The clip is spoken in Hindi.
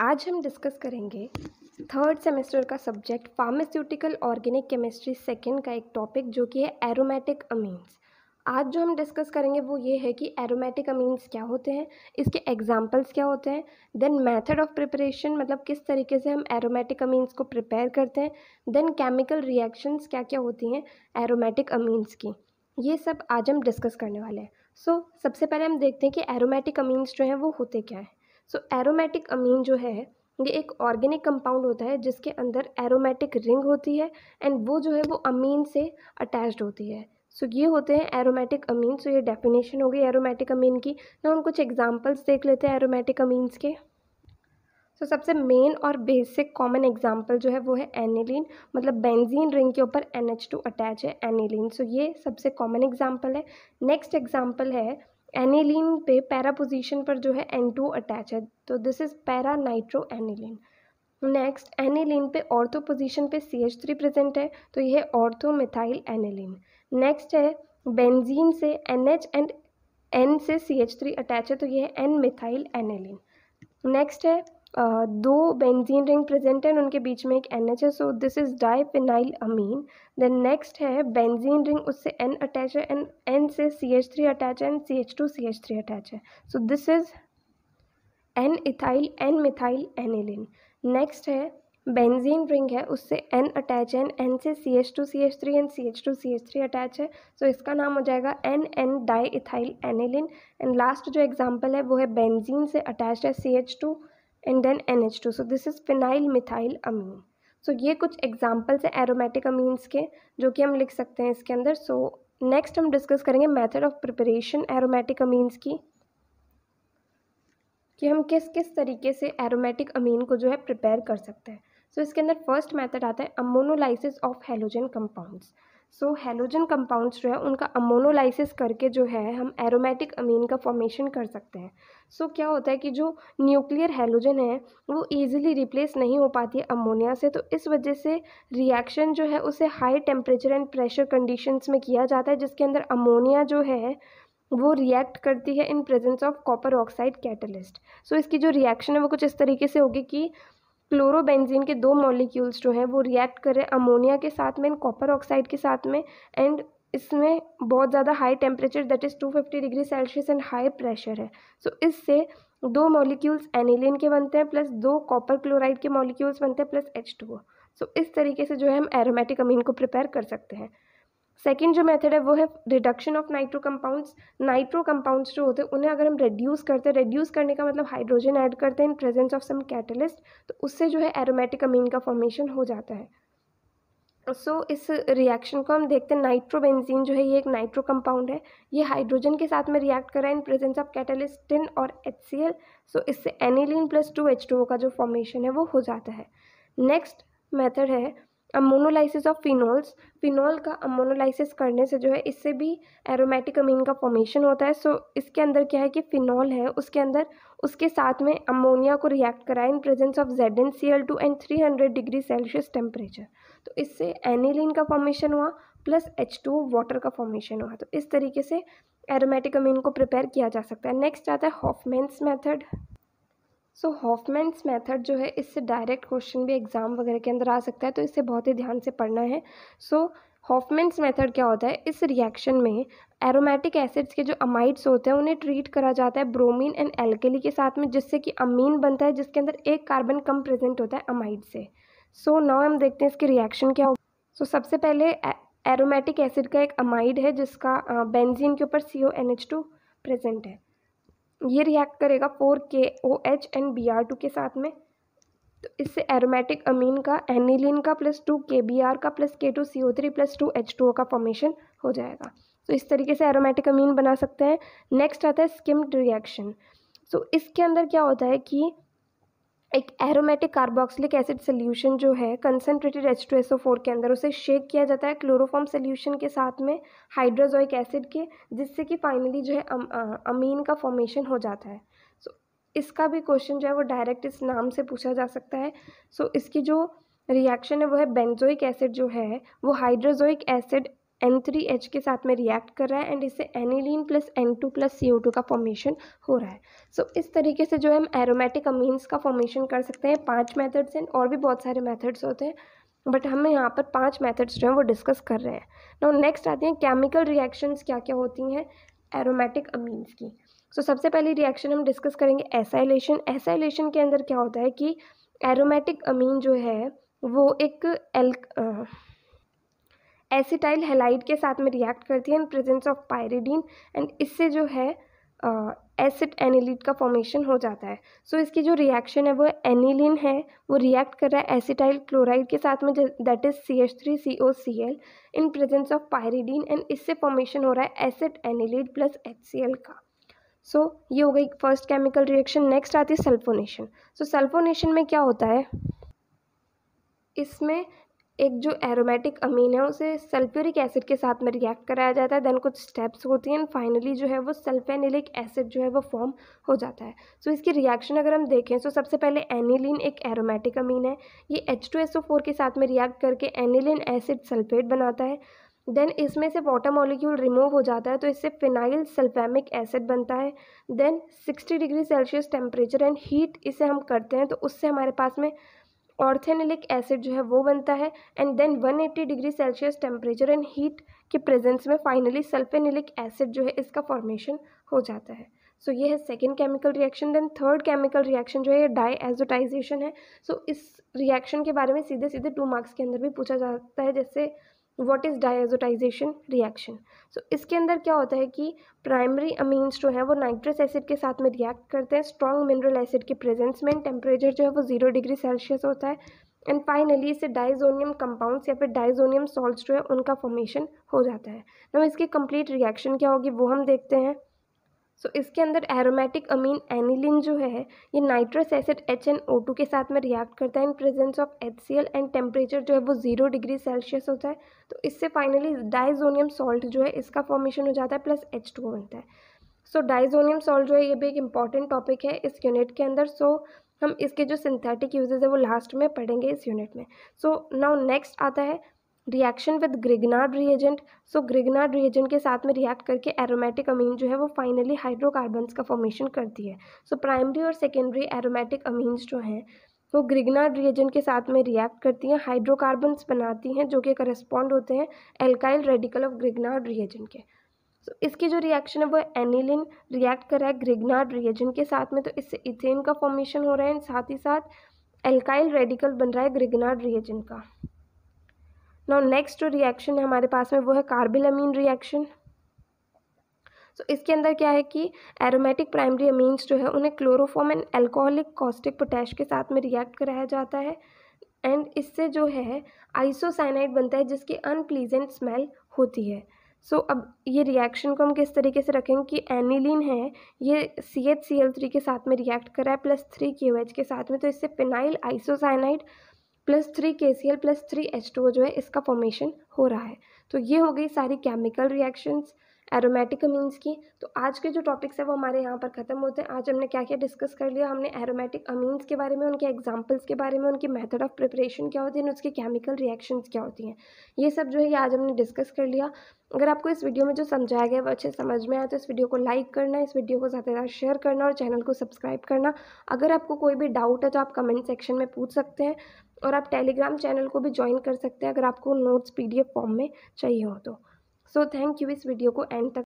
आज हम डिस्कस करेंगे थर्ड सेमेस्टर का subject pharmaceutical organic chemistry second का एक टॉपिक जो कि है एरोमेटिक अमीन्स आज जो हम डिस्कस करेंगे वो ये है कि एरोमेटिक अमीन्स क्या होते हैं इसके एग्जांपल्स क्या होते हैं देन मेथड ऑफ प्रिपरेशन मतलब किस तरीके से हम एरोमेटिक अमीन्स को प्रिपेयर करते हैं देन केमिकल रिएक्शंस क्या क्या होती हैं एरोमेटिक अमीन्स की ये सब आज हम डिस्कस करने वाले हैं सो so, सबसे पहले हम देखते हैं कि एरोमेटिक अमीन्स जो हैं वो होते क्या हैं सो एरोमेटिक अमीन जो है ये एक ऑर्गेनिक कंपाउंड होता है जिसके अंदर एरोमेटिक रिंग होती है एंड वो जो है वो अमीन से अटैच्ड होती है सो so, ये होते हैं एरोमेटिक अमीन सो ये डेफिनेशन हो गई एरोमेटिक अमीन की ना हम कुछ एग्जांपल्स देख लेते हैं एरोमेटिक अमीन्स के सो so, सबसे मेन और बेसिक कॉमन एग्जांपल जो है वो है एनिलीन मतलब बेंजीन रिंग के ऊपर एन एच टू अटैच है एनिलीन सो so, ये सबसे कॉमन एग्जांपल है नेक्स्ट एग्जांपल है एनिलीन पे पैरा पोजीशन पर जो है एन टू अटैच है तो this is para nitro aniline next aniline पे ऑर्थो पोजीशन पे सी एच थ्री प्रेजेंट है तो यह ऑर्थो मिथाइल एनिलीन नेक्स्ट है बेंजीन से एन एच एंड एन से सी एच थ्री अटैच है तो यह एन मिथाइल एनिलीन नेक्स्ट है दो बेंजीन रिंग प्रेजेंट है उनके बीच में एक एन एच है so this is di phenyl amine then next है बेंजीन रिंग उससे एन अटैच है एन एन से सी एच थ्री अटैच है and C H two C H three attach है so this is N ethyl N methyl aniline next है बेंजीन रिंग है उससे एन अटैच है एन से C H two C H three and C H two C H three attach है सो so इसका नाम हो जाएगा N N di ethyl aniline and last जो एग्जाम्पल है वो है बेंजीन से अटैच है C H two and then N H two so this is phenyl methyl amine so ये कुछ एग्जाम्पल्स हैं एरोमेटिक अमीन्स के जो कि हम लिख सकते हैं इसके अंदर सो so, नेक्स्ट हम डिस्कस करेंगे method of preparation aromatic amines की कि हम किस किस तरीके से एरोमेटिक अमीन को जो है प्रिपेयर कर सकते हैं सो so, इसके अंदर फर्स्ट मेथड आता है ammonolysis of halogen compounds so halogen compounds जो है उनका अमोनोलाइसिस करके जो है हम एरोमेटिक अमीन का फॉर्मेशन कर सकते हैं सो so, क्या होता है कि जो न्यूक्लियर हेलोजन है वो ईजिली रिप्लेस नहीं हो पाती है अमोनिया से तो इस वजह से रिएक्शन जो है उसे high temperature and pressure conditions में किया जाता है जिसके अंदर अमोनिया जो है वो रिएक्ट करती है in presence of copper oxide catalyst so इसकी जो रिएक्शन है वो कुछ इस तरीके से होगी कि क्लोरोबेंजीन के दो मॉलिक्यूल्स जो हैं वो रिएक्ट कर रहे हैं अमोनिया के साथ में एंड कॉपर ऑक्साइड के साथ में एंड इसमें बहुत ज़्यादा high temperature that is two fifty degree Celsius and high pressure है सो so, इससे दो मॉलिक्यूल्स एनिलिन के बनते हैं प्लस दो कॉपर क्लोराइड के मॉलिक्यूल्स बनते हैं plus H two O so इस तरीके से जो है हम एरोमेटिक अमीन को प्रिपेयर कर सकते हैं सेकेंड जो मेथड है वो है reduction of nitro compounds nitro compounds जो होते हैं उन्हें अगर हम रिड्यूस करते हैं रिड्यूस करने का मतलब हाइड्रोजन ऐड करते हैं in presence of some catalyst तो उससे जो है एरोमेटिक अमीन का फॉर्मेशन हो जाता है सो so, इस रिएक्शन को हम देखते हैं नाइट्रोबेंजीन जो है ये एक नाइट्रो कंपाउंड है ये हाइड्रोजन के साथ में रिएक्ट करा है इन प्रेजेंस ऑफ कैटलिस्टिन और एच सो so, इससे aniline plus two H two का जो फॉर्मेशन है वो हो जाता है नेक्स्ट मेथड है अमोनोलाइसिस ऑफ फिनोल्स फिनोल का अमोनोलाइसिस करने से जो है इससे भी एरोमेटिक अमीन का फॉर्मेशन होता है सो so, इसके अंदर क्या है कि फिनॉल है उसके अंदर उसके साथ में अमोनिया को रिएक्ट कराए in presence of Z N C L two and three hundred degree Celsius temperature तो इससे एनिलिन का फॉर्मेशन हुआ प्लस एच टू वाटर का फॉर्मेशन हुआ तो इस तरीके से एरोमेटिक अमीन को प्रिपेयर किया जा सकता है नेक्स्ट आता है हॉफमेंस मैथड सो हॉफमैन्स मेथड जो है इससे डायरेक्ट क्वेश्चन भी एग्ज़ाम वगैरह के अंदर आ सकता है तो इसे बहुत ही ध्यान से पढ़ना है सो हॉफमैन्स मेथड क्या होता है इस रिएक्शन में एरोमेटिक एसिड्स के जो अमाइड्स होते हैं उन्हें ट्रीट करा जाता है ब्रोमीन एंड एल्केली के साथ में जिससे कि अमीन बनता है जिसके अंदर एक कार्बन कम प्रेजेंट होता है अमाइड से सो so, नाउ हम देखते हैं इसकी रिएक्शन क्या होगी सो so, सबसे पहले एरोमेटिक एसिड का एक अमाइड है जिसका बेंजीन के ऊपर C O N H two present है ये रिएक्ट करेगा four K O H and B R two के साथ में तो इससे एरोमेटिक अमीन का एनिलिन का plus two K B R का plus K two C O three plus two H two O का फॉर्मेशन हो जाएगा तो इस तरीके से एरोमेटिक अमीन बना सकते हैं नेक्स्ट आता है स्किम्ड रिएक्शन सो इसके अंदर क्या होता है कि एक एरोमेटिक कार्बोक्सिलिक एसिड सोल्यूशन जो है concentrated H two S O four के अंदर उसे शेक किया जाता है क्लोरोफॉर्म सोल्यूशन के साथ में हाइड्रोजोइक एसिड के जिससे कि फाइनली जो है अम, अमीन का फॉर्मेशन हो जाता है सो so, इसका भी क्वेश्चन जो है वो डायरेक्ट इस नाम से पूछा जा सकता है सो so, इसकी जो रिएक्शन है वो है बेंजोइक एसिड जो है वो hydrazoic acid N three H के साथ में रिएक्ट कर रहा है एंड इससे aniline plus N two plus C O two का फॉर्मेशन हो रहा है सो so, इस तरीके से जो है हम एरोमेटिक अमीन्स का फॉर्मेशन कर सकते हैं पांच मेथड्स एंड और भी बहुत सारे मेथड्स होते हैं बट हम यहाँ पर पांच मेथड्स जो हैं वो डिस्कस कर रहे हैं नो नेक्स्ट आते हैं केमिकल रिएक्शंस क्या क्या होती हैं एरोमेटिक अमीन्स की सो so, सबसे पहली रिएक्शन हम डिस्कस करेंगे एसाइलेशन एसाइलेशन के अंदर क्या होता है कि एरोमेटिक अमीन जो है वो एक एल्क एसिटाइल हेलाइड के साथ में रिएक्ट करती है in presence of pyridine and इससे जो है एसिड एनिलीड का फॉर्मेशन हो जाता है सो so, इसकी जो रिएक्शन है वो एनिलिन है वो रिएक्ट कर रहा है एसिटाइल क्लोराइड के साथ में that is C H three C O C L in presence of pyridine and इससे फॉर्मेशन हो रहा है acid anilide plus H C L का सो so, ये हो गई फर्स्ट केमिकल रिएक्शन नेक्स्ट आती है सल्फोनेशन सो so, सल्फोनेशन में क्या होता है इसमें एक जो एरोमेटिक अमीन है उसे सल्फ्यूरिक एसिड के साथ में रिएक्ट कराया जाता है देन कुछ स्टेप्स होती हैं एंड फाइनली जो है वो सल्फेनिलिक एसिड जो है वो फॉर्म हो जाता है सो so, इसकी रिएक्शन अगर हम देखें तो so, सबसे पहले एनिलिन एक एरोमेटिक अमीन है ये H two S O four के साथ में रिएक्ट करके एनिलिन एसिड सल्फेट बनाता है देन इसमें से वाटर मॉलिक्यूल रिमूव हो जाता है तो इससे फिनाइल सल्फेमिक एसिड बनता है then 60 degree Celsius temperature and heat इसे हम करते हैं तो उससे हमारे पास में ऑर्थेनिलिक एसिड जो है वो बनता है and then 180 degree Celsius temperature and heat के प्रेजेंस में फाइनली सल्फेनिलिक एसिड जो है इसका फॉर्मेशन हो जाता है सो so, ये है second chemical reaction then third chemical reaction जो है ये डाई एजोटाइजेशन है सो so, इस रिएक्शन के बारे में सीधे सीधे टू मार्क्स के अंदर भी पूछा जाता है जैसे what is diazotization reaction so इसके अंदर क्या होता है कि प्राइमरी अमीन्स जो है वो नाइट्रस एसिड के साथ में रिएक्ट करते हैं स्ट्रॉन्ग मिनरल एसिड के प्रेजेंस में टेम्परेचर जो है वो जीरो डिग्री सेल्सियस होता है एंड फाइनली इससे डाइजोनियम कंपाउंड्स या फिर डाइजोनियम सॉल्ट जो है उनका फॉर्मेशन हो जाता है ना इसकी कंप्लीट रिएक्शन क्या होगी वो हम देखते हैं सो so, इसके अंदर एरोमेटिक अमीन एनिलिन जो है ये nitrous acid H N O two के साथ में रिएक्ट करता है in presence of H C L and temperature जो है वो जीरो डिग्री सेल्सियस होता है तो इससे फाइनली डाइजोनियम सॉल्ट जो है इसका फॉर्मेशन हो जाता है प्लस एच टू बनता है सो डाइजोनियम सॉल्ट जो है ये भी एक इम्पॉर्टेंट टॉपिक है इस यूनिट के अंदर सो so, हम इसके जो सिंथेटिक यूजेज है वो लास्ट में पढ़ेंगे इस यूनिट में सो नाउ नेक्स्ट आता है reaction with Grignard reagent so Grignard reagent के साथ में रिएक्ट करके एरोमेटिक अमीन जो है वो फाइनली हाइड्रोकार्बन्स का फॉर्मेशन करती है सो प्राइमरी और सेकेंडरी एरोमेटिक अमीन्स जो हैं वो ग्रिगनाड रिएजेंट के साथ में रिएक्ट करती हैं हाइड्रोकार्बन्स बनाती हैं जो कि करस्पॉन्ड होते हैं alkyl radical of Grignard reagent के सो so, इसकी जो रिएक्शन है वो एनिलिन रिएक्ट कर रहा है ग्रिगनाड रिएजेंट के साथ में तो इससे इथेन का फॉर्मेशन हो रहा है साथ ही साथ एल्काइल रेडिकल बन रहा है ग्रिगनाड रिएजेंट का नाउ नेक्स्ट जो रिएक्शन है हमारे पास में वो है carbyl amine reaction so so, इसके अंदर क्या है कि एरोमेटिक प्राइमरी अमीन्स जो है उन्हें chloroform and alcoholic caustic potash के साथ में रिएक्ट कराया जाता है एंड इससे जो है आइसोसाइनाइड बनता है जिसकी अनप्लीजेंट स्मेल होती है सो so, अब ये रिएक्शन को हम किस तरीके से रखेंगे कि एनिलीन है ये C H C L three के साथ में रिएक्ट करा है प्लस थ्री के ओ एच के साथ में तो इससे phenyl isocyanide plus three K C L plus three H two जो है इसका फॉर्मेशन हो रहा है तो ये हो गई सारी केमिकल रिएक्शंस एरोमेटिक अमीन्स की तो आज के जो टॉपिक्स है वो हमारे यहाँ पर ख़त्म होते हैं आज हमने क्या क्या डिस्कस कर लिया हमने एरोमेटिक अमीन्स के बारे में उनके एग्जांपल्स के बारे में उनकी मेथड ऑफ प्रिपरेशन क्या होती है उसकी केमिकल रिएक्शंस क्या होती हैं ये सब जो है आज हमने डिस्कस कर लिया अगर आपको इस वीडियो में जो समझाया गया वो अच्छे समझ में आया तो इस वीडियो को लाइक करना इस वीडियो को ज़्यादा ज़्यादा शेयर करना और चैनल को सब्सक्राइब करना अगर आपको कोई भी डाउट है तो आप कमेंट सेक्शन में पूछ सकते हैं और आप टेलीग्राम चैनल को भी ज्वाइन कर सकते हैं अगर आपको नोट्स पीडीएफ फॉर्म में चाहिए हो तो सो थैंक यू इस वीडियो को एंड तक